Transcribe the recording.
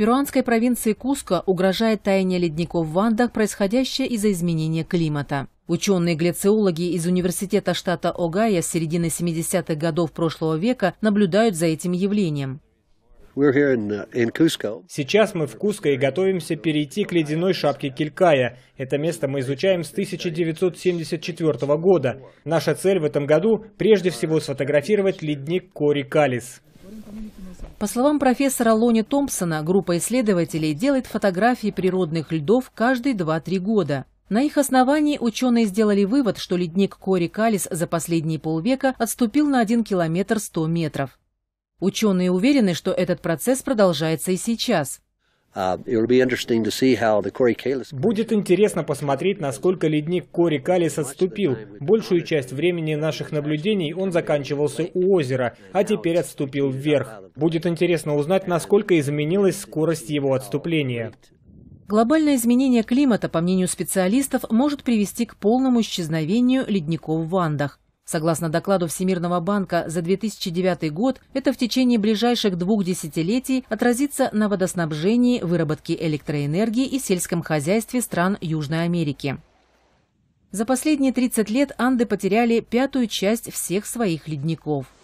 перуанской провинции Куско угрожает таяние ледников в Андах, происходящее из-за изменения климата. Ученые-глициологи из университета штата Огайо с середины 70-х годов прошлого века наблюдают за этим явлением. Uh, Сейчас мы в Куско и готовимся перейти к ледяной шапке Килькая. Это место мы изучаем с 1974 года. Наша цель в этом году прежде всего сфотографировать ледник Кори Калис. По словам профессора Лони Томпсона, группа исследователей делает фотографии природных льдов каждые 2-3 года. На их основании ученые сделали вывод, что ледник Кори Калис за последние полвека отступил на 1 километр 100 метров. Ученые уверены, что этот процесс продолжается и сейчас. Uh, Будет интересно посмотреть, насколько ледник Кори Калис отступил. Большую часть времени наших наблюдений он заканчивался у озера, а теперь отступил вверх. Будет интересно узнать, насколько изменилась скорость его отступления. Глобальное изменение климата, по мнению специалистов, может привести к полному исчезновению ледников в Андах. Согласно докладу Всемирного банка за 2009 год, это в течение ближайших двух десятилетий отразится на водоснабжении, выработке электроэнергии и сельском хозяйстве стран Южной Америки. За последние 30 лет Анды потеряли пятую часть всех своих ледников –